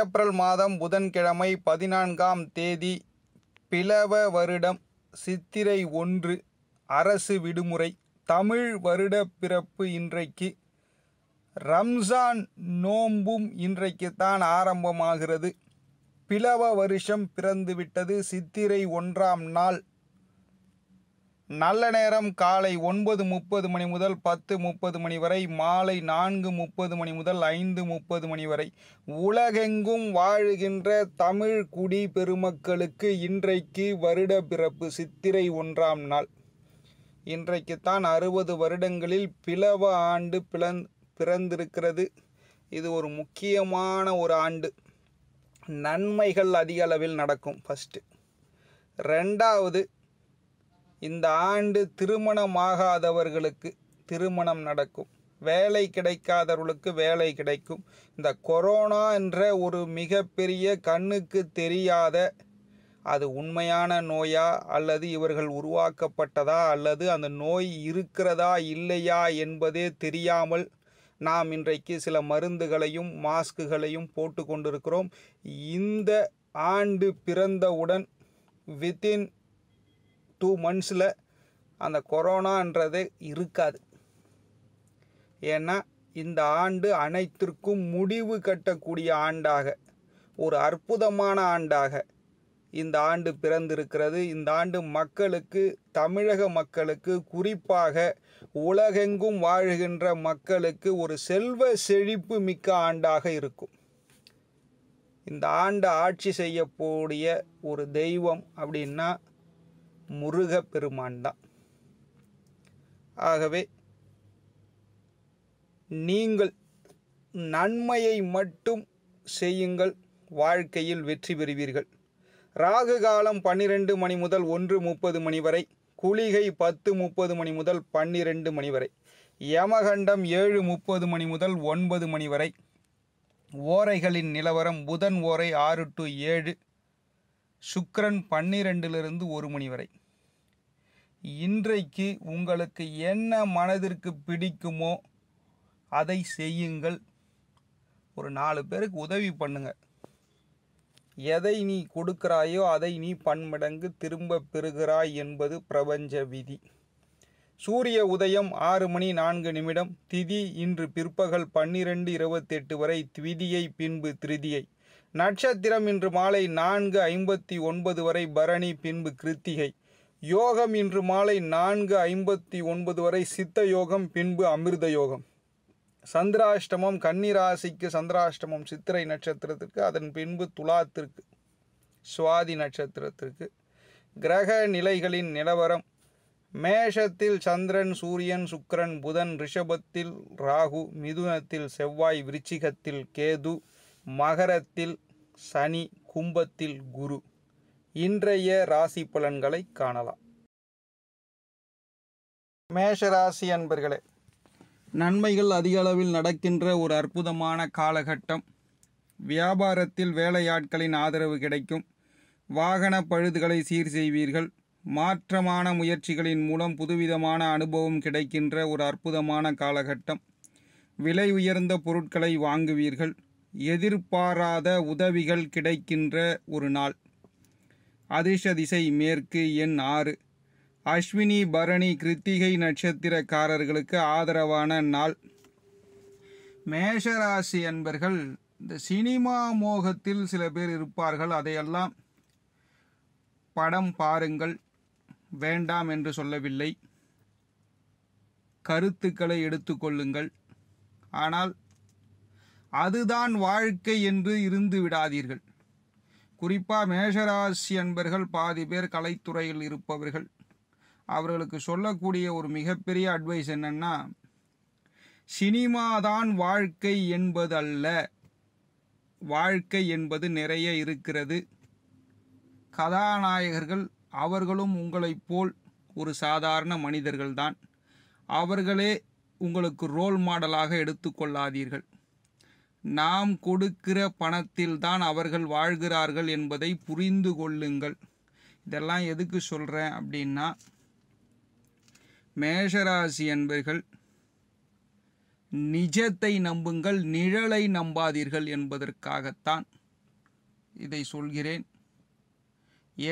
April மாதம் புதன்கிழமை பதினான்காம் தேதி பிளவ வருடம் சித்திரை ஒன்று அரசு விடுமுறை தமிழ் வருட பிறப்பு இன்றைக்கு ரம்ஜான் நோம்பும் இன்றைக்குத்தான் ஆரம்பமாகிறது பிளவ வருஷம் பிறந்துவிட்டது சித்திரை ஒன்றாம் நாள் நல்ல நேரம் காலை ஒன்பது முப்பது மணி முதல் பத்து முப்பது மணி வரை மாலை நான்கு முப்பது மணி முதல் ஐந்து முப்பது மணி வரை உலகெங்கும் வாழுகின்ற தமிழ் குடி பெருமக்களுக்கு இன்றைக்கு வருட பிறப்பு சித்திரை ஒன்றாம் நாள் இன்றைக்குத்தான் அறுபது வருடங்களில் பிளவ ஆண்டு பிளந் பிறந்திருக்கிறது இது ஒரு முக்கியமான ஒரு ஆண்டு நன்மைகள் அதிக அளவில் நடக்கும் ஃபஸ்ட்டு ரெண்டாவது இந்த ஆண்டு திருமணமாகாதவர்களுக்கு திருமணம் நடக்கும் வேலை கிடைக்காதவர்களுக்கு வேலை கிடைக்கும் இந்த கொரோனா என்ற ஒரு மிகப்பெரிய கண்ணுக்கு தெரியாத அது உண்மையான நோயா அல்லது இவர்கள் உருவாக்கப்பட்டதா அல்லது அந்த நோய் இருக்கிறதா இல்லையா என்பதே தெரியாமல் நாம் இன்றைக்கு சில மருந்துகளையும் மாஸ்க்குகளையும் போட்டு கொண்டிருக்கிறோம் இந்த ஆண்டு பிறந்தவுடன் வித்தின் டூ மந்த்ஸில் அந்த கொரோனான்றது இருக்காது ஏன்னா இந்த ஆண்டு அனைத்திற்கும் முடிவு கட்டக்கூடிய ஆண்டாக ஒரு அற்புதமான ஆண்டாக இந்த ஆண்டு பிறந்திருக்கிறது இந்த ஆண்டு மக்களுக்கு தமிழக மக்களுக்கு குறிப்பாக உலகெங்கும் வாழ்கின்ற மக்களுக்கு ஒரு செல்வ செழிப்பு மிக்க ஆண்டாக இருக்கும் இந்த ஆண்டு ஆட்சி செய்யக்கூடிய ஒரு தெய்வம் அப்படின்னா பெருமான் தான் ஆகவே நீங்கள் நன்மையை மட்டும் செய்யுங்கள் வாழ்க்கையில் வெற்றி பெறுவீர்கள் ராகு காலம் பன்னிரெண்டு மணி முதல் ஒன்று முப்பது மணி வரை குளிகை பத்து முப்பது மணி முதல் பன்னிரெண்டு மணி வரை யமகண்டம் ஏழு முப்பது மணி முதல் ஒன்பது மணி வரை ஓரைகளின் நிலவரம் புதன் ஓரை ஆறு டு ஏழு சுக்கரன் பன்னிரெண்டிலிருந்து ஒரு மணி வரை இன்றைக்கு உங்களுக்கு என்ன மனதிற்கு பிடிக்குமோ அதை செய்யுங்கள் ஒரு நாலு பேருக்கு உதவி பண்ணுங்க எதை நீ கொடுக்கிறாயோ அதை நீ பன்மடங்கு திரும்ப பெறுகிறாய் என்பது பிரபஞ்ச விதி சூரிய உதயம் ஆறு மணி நான்கு நிமிடம் திதி இன்று பிற்பகல் பன்னிரெண்டு இருபத்தெட்டு வரை திதியை பின்பு திருதியை நட்சத்திரம் இன்று மாலை நான்கு ஐம்பத்தி ஒன்பது வரை பரணி பின்பு கிருத்திகை யோகம் இன்று மாலை நான்கு ஐம்பத்தி ஒன்பது வரை சித்த யோகம் பின்பு அமிர்த யோகம் சந்திராஷ்டமம் கன்னிராசிக்கு சந்திராஷ்டமம் சித்திரை நட்சத்திரத்திற்கு அதன் பின்பு துலாத்திற்கு சுவாதி நட்சத்திரத்திற்கு கிரக நிலைகளின் நிலவரம் மேஷத்தில் சந்திரன் சூரியன் சுக்கரன் புதன் ரிஷபத்தில் ராகு மிதுனத்தில் செவ்வாய் விருச்சிகத்தில் கேது மகரத்தில் சனி கும்பத்தில் குரு இன்றைய ராசி பலன்களை காணலாம் மேஷராசி அன்பர்களே நன்மைகள் அதிக அளவில் நடக்கின்ற ஒரு அற்புதமான காலகட்டம் வியாபாரத்தில் வேலையாட்களின் ஆதரவு கிடைக்கும் வாகன பழுதுகளை சீர் செய்வீர்கள் மாற்றமான முயற்சிகளின் மூலம் புதுவிதமான அனுபவம் கிடைக்கின்ற ஒரு அற்புதமான காலகட்டம் விலை உயர்ந்த பொருட்களை வாங்குவீர்கள் எதிர்பாராத உதவிகள் கிடைக்கின்ற ஒரு நாள் அதிர்ஷ திசை மேற்கு எண் ஆறு அஸ்வினி பரணி கிருத்திகை நட்சத்திரக்காரர்களுக்கு ஆதரவான நாள் மேஷராசி அன்பர்கள் இந்த சினிமா மோகத்தில் சில பேர் இருப்பார்கள் அதையெல்லாம் படம் பாருங்கள் வேண்டாம் என்று சொல்லவில்லை கருத்துக்களை எடுத்துக்கொள்ளுங்கள் ஆனால் அதுதான் வாழ்க்கை என்று இருந்து விடாதீர்கள் குறிப்பாக மேஷராசி அன்பர்கள் பாதி பேர் கலைத்துறையில் இருப்பவர்கள் அவர்களுக்கு சொல்லக்கூடிய ஒரு மிகப்பெரிய அட்வைஸ் என்னென்னா சினிமாதான் வாழ்க்கை என்பது அல்ல வாழ்க்கை என்பது நிறைய இருக்கிறது கதாநாயகர்கள் அவர்களும் உங்களைப் போல் ஒரு சாதாரண மனிதர்கள்தான் அவர்களே உங்களுக்கு ரோல் மாடலாக எடுத்துக்கொள்ளாதீர்கள் நாம் கொடுக்கிற பணத்தில்தான் அவர்கள் வாழ்கிறார்கள் என்பதை புரிந்து கொள்ளுங்கள் இதெல்லாம் எதுக்கு சொல்கிறேன் அப்படின்னா மேஷராசி என்பர்கள் நிஜத்தை நம்புங்கள் நிழலை நம்பாதீர்கள் என்பதற்காகத்தான் இதை சொல்கிறேன்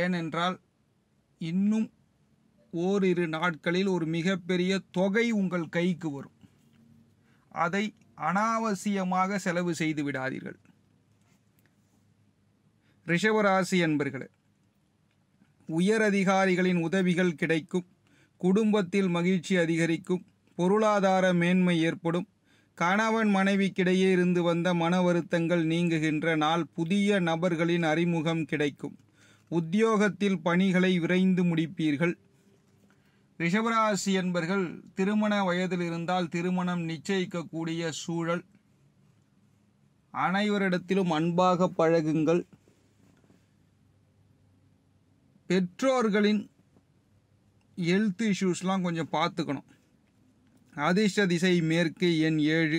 ஏனென்றால் இன்னும் ஓரிரு நாட்களில் ஒரு மிகப்பெரிய தொகை உங்கள் கைக்கு வரும் அதை அனாவசியமாக செலவு செய்து விடாதீர்கள் ரிஷவராசி உயர் உயரதிகாரிகளின் உதவிகள் கிடைக்கும் குடும்பத்தில் மகிழ்ச்சி அதிகரிக்கும் பொருளாதார மேன்மை ஏற்படும் கணவன் மனைவிக்கிடையே இருந்து வந்த மன வருத்தங்கள் நீங்குகின்ற நாள் புதிய நபர்களின் அறிமுகம் கிடைக்கும் உத்தியோகத்தில் பணிகளை விரைந்து முடிப்பீர்கள் ரிஷபராசி என்பர்கள் திருமண வயதில் இருந்தால் திருமணம் நிச்சயிக்கக்கூடிய சூழல் அனைவரிடத்திலும் அன்பாக பழகுங்கள் பெற்றோர்களின் ஹெல்த் இஷ்யூஸ்லாம் கொஞ்சம் பார்த்துக்கணும் அதிர்ஷ்ட திசை மேற்கு எண் ஏழு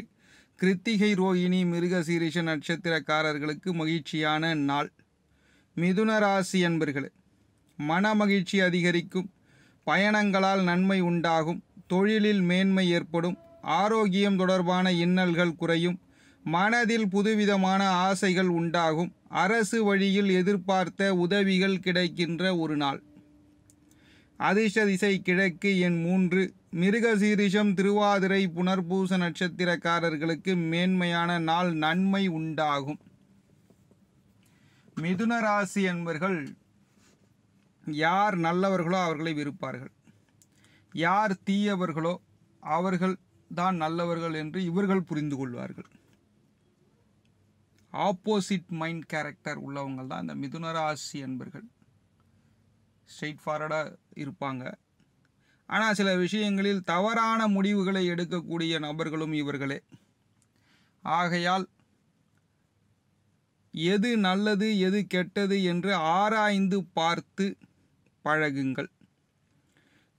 கிருத்திகை ரோகிணி மிருகசீரிஷ நட்சத்திரக்காரர்களுக்கு மகிழ்ச்சியான நாள் மிதுன ராசி என்பர்கள் மன மகிழ்ச்சி அதிகரிக்கும் பயணங்களால் நன்மை உண்டாகும் தொழிலில் மேன்மை ஏற்படும் ஆரோக்கியம் தொடர்பான இன்னல்கள் குறையும் மனதில் புதுவிதமான ஆசைகள் உண்டாகும் அரசு வழியில் எதிர்பார்த்த உதவிகள் கிடைக்கின்ற ஒரு நாள் அதிர்ஷ்ட திசை கிழக்கு எண் மூன்று மிருகசீரிஷம் திருவாதிரை புனர்பூச நட்சத்திரக்காரர்களுக்கு மேன்மையான நாள் நன்மை உண்டாகும் மிதுன ராசி என்பர்கள் யார் நல்லவர்களோ அவர்களை வெறுப்பார்கள் யார் தீயவர்களோ அவர்கள் தான் நல்லவர்கள் என்று இவர்கள் புரிந்து கொள்வார்கள் ஆப்போசிட் மைண்ட் கேரக்டர் உள்ளவங்க தான் இந்த மிதுனராசி அன்பர்கள் ஸ்ட்ரெயிட் ஃபார்வர்டாக இருப்பாங்க ஆனால் சில விஷயங்களில் தவறான முடிவுகளை எடுக்கக்கூடிய நபர்களும் இவர்களே ஆகையால் எது நல்லது எது கெட்டது என்று ஆராய்ந்து பார்த்து பழகுங்கள்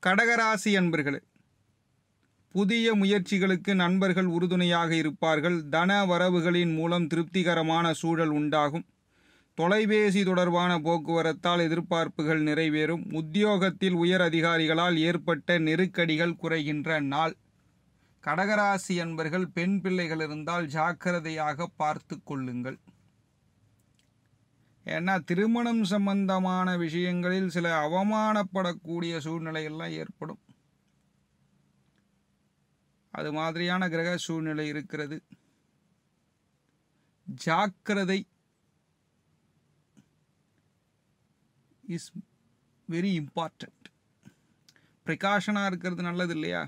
கடகராசி அன்பர்களே புதிய முயற்சிகளுக்கு நண்பர்கள் உறுதுணையாக இருப்பார்கள் தன வரவுகளின் மூலம் திருப்திகரமான சூழல் உண்டாகும் தொலைபேசி தொடர்பான போக்குவரத்தால் எதிர்பார்ப்புகள் நிறைவேறும் உத்தியோகத்தில் உயர் அதிகாரிகளால் ஏற்பட்ட நெருக்கடிகள் குறைகின்ற நாள் கடகராசி அன்பர்கள் பெண் பிள்ளைகள் இருந்தால் ஜாக்கிரதையாக பார்த்து கொள்ளுங்கள் ஏன்னா திருமணம் சம்பந்தமான விஷயங்களில் சில அவமானப்படக்கூடிய சூழ்நிலையெல்லாம் ஏற்படும் அது மாதிரியான கிரக சூழ்நிலை இருக்கிறது ஜாக்கிரதை இஸ் வெரி இம்பார்ட்டண்ட் ப்ரிகாஷனாக இருக்கிறது நல்லது இல்லையா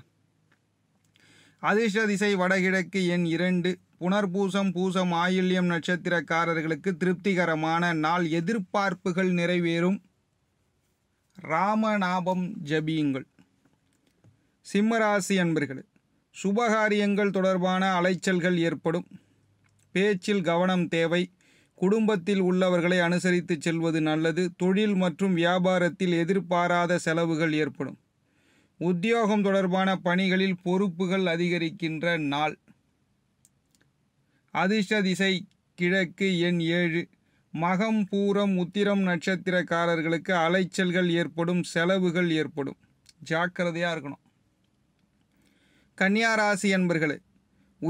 அதிர்ஷ்ட திசை வடகிழக்கு எண் இரண்டு புனர்பூசம் பூசம் ஆயில்யம் நட்சத்திரக்காரர்களுக்கு திருப்திகரமான நாள் எதிர்பார்ப்புகள் நிறைவேறும் ராமநாபம் ஜபியுங்கள் சிம்மராசி அன்பர்களே சுபகாரியங்கள் தொடர்பான அலைச்சல்கள் ஏற்படும் பேச்சில் கவனம் தேவை குடும்பத்தில் உள்ளவர்களை அனுசரித்து செல்வது நல்லது தொழில் மற்றும் வியாபாரத்தில் எதிர்பாராத செலவுகள் ஏற்படும் உத்தியோகம் தொடர்பான பணிகளில் பொறுப்புகள் அதிகரிக்கின்ற நாள் அதிர்ஷ்ட திசை கிழக்கு எண் ஏழு மகம் பூரம் உத்திரம் நட்சத்திரக்காரர்களுக்கு அலைச்சல்கள் ஏற்படும் செலவுகள் ஏற்படும் ஜாக்கிரதையாக இருக்கணும் கன்னியாராசி என்பர்களே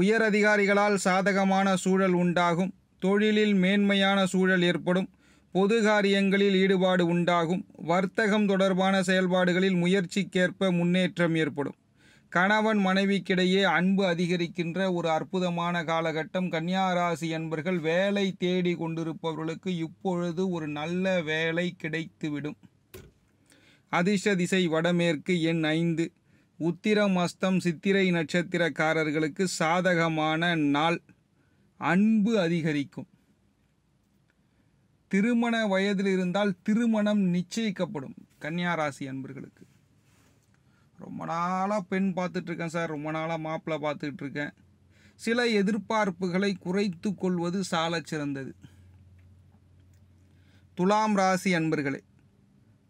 உயர் அதிகாரிகளால் சாதகமான சூழல் உண்டாகும் தொழிலில் மேன்மையான சூழல் ஏற்படும் பொது காரியங்களில் ஈடுபாடு உண்டாகும் வர்த்தகம் தொடர்பான செயல்பாடுகளில் முயற்சிக்கேற்ப முன்னேற்றம் ஏற்படும் கணவன் மனைவிக்கிடையே அன்பு அதிகரிக்கின்ற ஒரு அற்புதமான காலகட்டம் கன்னியாராசி என்பர்கள் வேலை தேடி கொண்டிருப்பவர்களுக்கு இப்பொழுது ஒரு நல்ல வேலை கிடைத்துவிடும் அதிர்ஷ்ட திசை வடமேற்கு எண் ஐந்து உத்திரம் அஸ்தம் சித்திரை நட்சத்திரக்காரர்களுக்கு சாதகமான நாள் அன்பு அதிகரிக்கும் திருமண வயதில் இருந்தால் திருமணம் நிச்சயிக்கப்படும் கன்னியாராசி அன்பர்களுக்கு ரொம்ப நாளாக பெண் பார்த்துட்ருக்கேன் சார் ரொம்ப நாளாக மாப்பிள்ளை பார்த்துக்கிட்டு இருக்கேன் சில எதிர்பார்ப்புகளை குறைத்து கொள்வது சால சிறந்தது துலாம் ராசி அன்பர்களே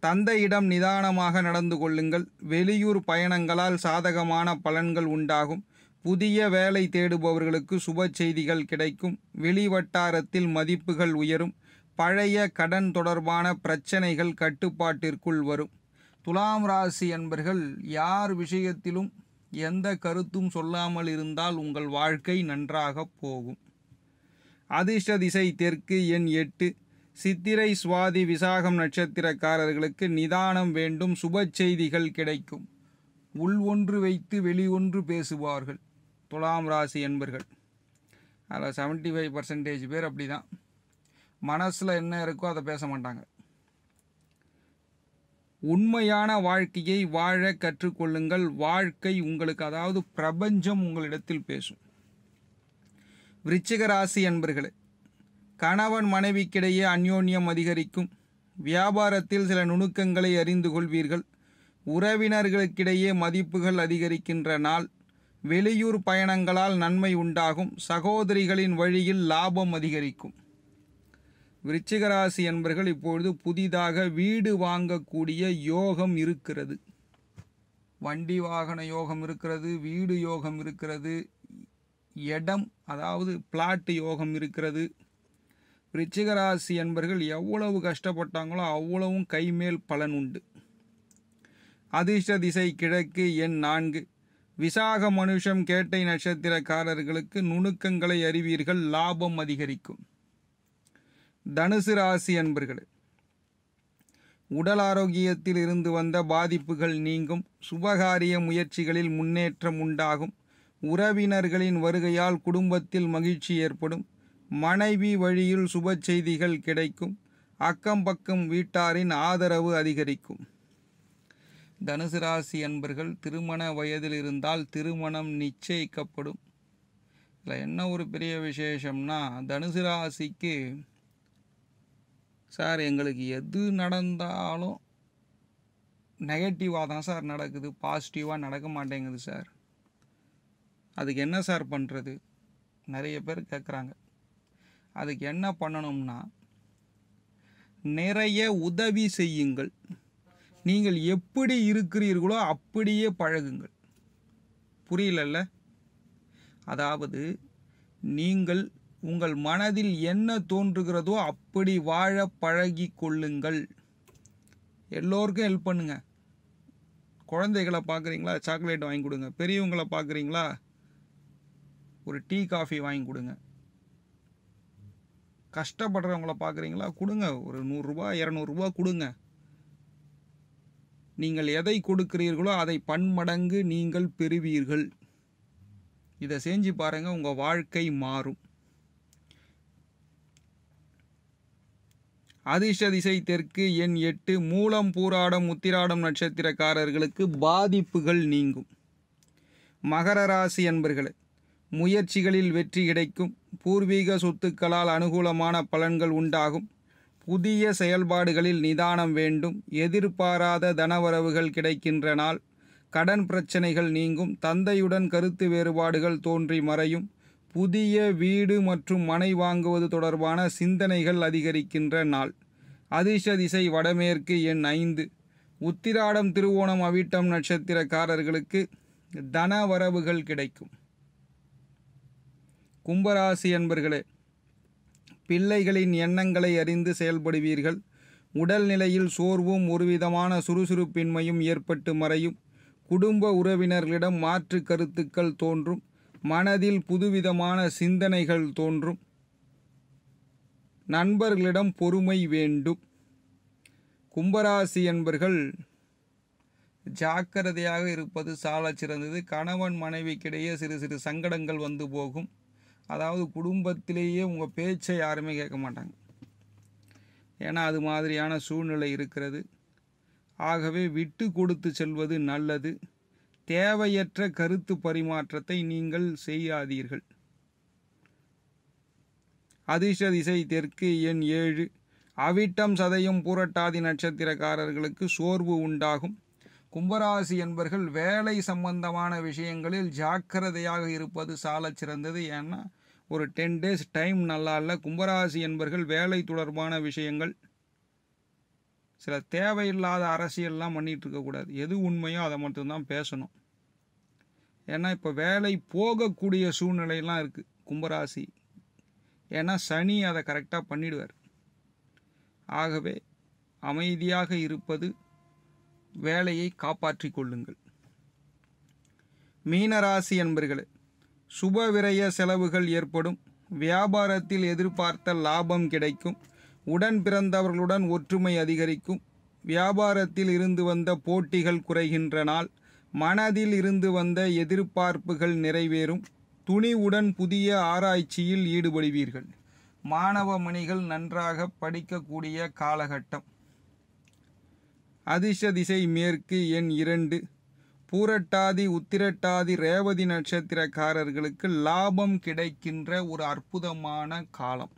தந்தையிடம் நிதானமாக நடந்து கொள்ளுங்கள் வெளியூர் பயணங்களால் சாதகமான பலன்கள் உண்டாகும் புதிய வேலை தேடுபவர்களுக்கு சுப செய்திகள் கிடைக்கும் வெளிவட்டாரத்தில் மதிப்புகள் உயரும் பழைய கடன் தொடர்பான பிரச்சனைகள் கட்டுப்பாட்டிற்குள் வரும் துலாம் ராசி என்பர்கள் யார் விஷயத்திலும் எந்த கருத்தும் சொல்லாமல் இருந்தால் உங்கள் வாழ்க்கை நன்றாக போகும் அதிர்ஷ்ட திசை தெற்கு எண் எட்டு சித்திரை சுவாதி விசாகம் நட்சத்திரக்காரர்களுக்கு நிதானம் வேண்டும் சுப செய்திகள் கிடைக்கும் உள் ஒன்று வைத்து வெளி ஒன்று பேசுவார்கள் துலாம் ராசி என்பர்கள் அதில் செவன்ட்டி ஃபைவ் பர்சன்டேஜ் பேர் அப்படி தான் மனசில் என்ன இருக்கோ அதை பேச மாட்டாங்க உண்மையான வாழ்க்கையை வாழ கற்றுக்கொள்ளுங்கள் வாழ்க்கை உங்களுக்கு அதாவது பிரபஞ்சம் உங்களிடத்தில் பேசும் விருச்சிக ராசி என்பர்களே கணவன் மனைவிக்கிடையே அந்யோன்யம் அதிகரிக்கும் வியாபாரத்தில் சில நுணுக்கங்களை அறிந்து கொள்வீர்கள் உறவினர்களுக்கிடையே மதிப்புகள் அதிகரிக்கின்ற நாள் வெளியூர் பயணங்களால் நன்மை உண்டாகும் சகோதரிகளின் வழியில் லாபம் அதிகரிக்கும் விருச்சிகராசி என்பர்கள் இப்பொழுது புதிதாக வீடு வாங்கக்கூடிய யோகம் இருக்கிறது வண்டி வாகன யோகம் இருக்கிறது வீடு யோகம் இருக்கிறது இடம் அதாவது பிளாட் யோகம் இருக்கிறது விருச்சிகராசி என்பர்கள் எவ்வளவு கஷ்டப்பட்டாங்களோ அவ்வளவும் கைமேல் பலன் உண்டு அதிர்ஷ்ட திசை கிழக்கு எண் நான்கு விசாக மனுஷம் கேட்டை நட்சத்திரக்காரர்களுக்கு நுணுக்கங்களை அறிவீர்கள் லாபம் அதிகரிக்கும் தனுசு ராசி அன்பர்களே உடல் ஆரோக்கியத்தில் இருந்து வந்த பாதிப்புகள் நீங்கும் சுபகாரிய முயற்சிகளில் முன்னேற்றம் உண்டாகும் உறவினர்களின் வருகையால் குடும்பத்தில் மகிழ்ச்சி ஏற்படும் மனைவி வழியில் சுப செய்திகள் கிடைக்கும் அக்கம் பக்கம் வீட்டாரின் ஆதரவு அதிகரிக்கும் தனுசு ராசி அன்பர்கள் திருமண வயதில் இருந்தால் திருமணம் நிச்சயிக்கப்படும் இதில் என்ன ஒரு பெரிய விசேஷம்னா தனுசு ராசிக்கு சார் எங்களுக்கு எது நடந்தாலும் நெகட்டிவாக தான் சார் நடக்குது பாசிட்டிவாக நடக்க மாட்டேங்குது சார் அதுக்கு என்ன சார் பண்ணுறது நிறைய பேர் கேட்குறாங்க அதுக்கு என்ன பண்ணணும்னா நிறைய உதவி செய்யுங்கள் நீங்கள் எப்படி இருக்கிறீர்களோ அப்படியே பழகுங்கள் புரியலல்ல அதாவது நீங்கள் உங்கள் மனதில் என்ன தோன்றுகிறதோ அப்படி வாழ பழகி கொள்ளுங்கள் எல்லோருக்கும் ஹெல்ப் பண்ணுங்கள் குழந்தைகளை பார்க்குறீங்களா சாக்லேட் வாங்கி கொடுங்க பெரியவங்களை பார்க்குறீங்களா ஒரு டீ காஃபி வாங்கி கொடுங்க கஷ்டப்படுறவங்கள பார்க்குறீங்களா கொடுங்க ஒரு நூறுரூவா இரநூறுபா கொடுங்க நீங்கள் எதை கொடுக்கிறீர்களோ அதை பன்மடங்கு நீங்கள் பெறுவீர்கள் இதை செஞ்சு பாருங்கள் உங்கள் வாழ்க்கை மாறும் அதிர்ஷ்ட திசை தெற்கு எண் எட்டு மூலம் பூராடம் உத்திராடம் நட்சத்திரக்காரர்களுக்கு பாதிப்புகள் நீங்கும் மகர ராசி அன்பர்களே முயற்சிகளில் வெற்றி கிடைக்கும் பூர்வீக சொத்துக்களால் அனுகூலமான பலன்கள் உண்டாகும் புதிய செயல்பாடுகளில் நிதானம் வேண்டும் எதிர்பாராத தனவரவுகள் கிடைக்கின்ற நாள் கடன் பிரச்சனைகள் நீங்கும் தந்தையுடன் கருத்து வேறுபாடுகள் தோன்றி மறையும் புதிய வீடு மற்றும் மனை வாங்குவது தொடர்பான சிந்தனைகள் அதிகரிக்கின்ற நாள் அதிர்ஷ திசை வடமேற்கு எண் ஐந்து உத்திராடம் திருவோணம் அவிட்டம் நட்சத்திரக்காரர்களுக்கு தன வரவுகள் கிடைக்கும் கும்பராசி என்பர்களே பிள்ளைகளின் எண்ணங்களை அறிந்து செயல்படுவீர்கள் உடல்நிலையில் சோர்வும் ஒருவிதமான சுறுசுறுப்பின்மையும் ஏற்பட்டு மறையும் குடும்ப உறவினர்களிடம் மாற்று கருத்துக்கள் தோன்றும் மனதில் புதுவிதமான சிந்தனைகள் தோன்றும் நண்பர்களிடம் பொறுமை வேண்டும் கும்பராசி என்பர்கள் ஜாக்கிரதையாக இருப்பது சால சிறந்தது கணவன் மனைவிக்கிடையே சிறு சிறு சங்கடங்கள் வந்து போகும் அதாவது குடும்பத்திலேயே உங்கள் பேச்சை யாருமே கேட்க மாட்டாங்க ஏன்னா அது மாதிரியான சூழ்நிலை இருக்கிறது ஆகவே விட்டு கொடுத்து செல்வது நல்லது தேவையற்ற கருத்து பரிமாற்றத்தை நீங்கள் செய்யாதீர்கள் அதிர்ஷ்ட திசை தெற்கு எண் ஏழு அவிட்டம் சதையும் பூரட்டாதி நட்சத்திரக்காரர்களுக்கு சோர்வு உண்டாகும் கும்பராசி என்பர்கள் வேலை சம்பந்தமான விஷயங்களில் ஜாக்கிரதையாக இருப்பது சால சிறந்தது ஏன்னா ஒரு டென் டேஸ் டைம் நல்லா இல்லை கும்பராசி என்பர்கள் வேலை தொடர்பான விஷயங்கள் சில தேவையில்லாத அரசியல்லாம் பண்ணிகிட்டு இருக்கக்கூடாது எது உண்மையோ அதை மட்டும்தான் பேசணும் ஏன்னா இப்போ வேலை போகக்கூடிய சூழ்நிலையெல்லாம் இருக்குது கும்பராசி ஏன்னா சனி அதை கரெக்டாக பண்ணிடுவார் ஆகவே அமைதியாக இருப்பது வேலையை காப்பாற்றி கொள்ளுங்கள் மீனராசி என்பர்களே சுப விரய செலவுகள் ஏற்படும் வியாபாரத்தில் எதிர்பார்த்த லாபம் கிடைக்கும் உடன் பிறந்தவர்களுடன் ஒற்றுமை அதிகரிக்கும் வியாபாரத்தில் இருந்து வந்த போட்டிகள் குறைகின்ற நாள் மனதில் இருந்து வந்த எதிர்பார்ப்புகள் நிறைவேறும் துணிவுடன் புதிய ஆராய்ச்சியில் ஈடுபடுவீர்கள் மாணவ மணிகள் நன்றாக படிக்கக்கூடிய காலகட்டம் அதிர்ஷ திசை மேற்கு எண் இரண்டு பூரட்டாதி உத்திரட்டாதி ரேவதி நட்சத்திரக்காரர்களுக்கு லாபம் கிடைக்கின்ற ஒரு அற்புதமான காலம்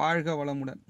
வாழ்க வளமுடன்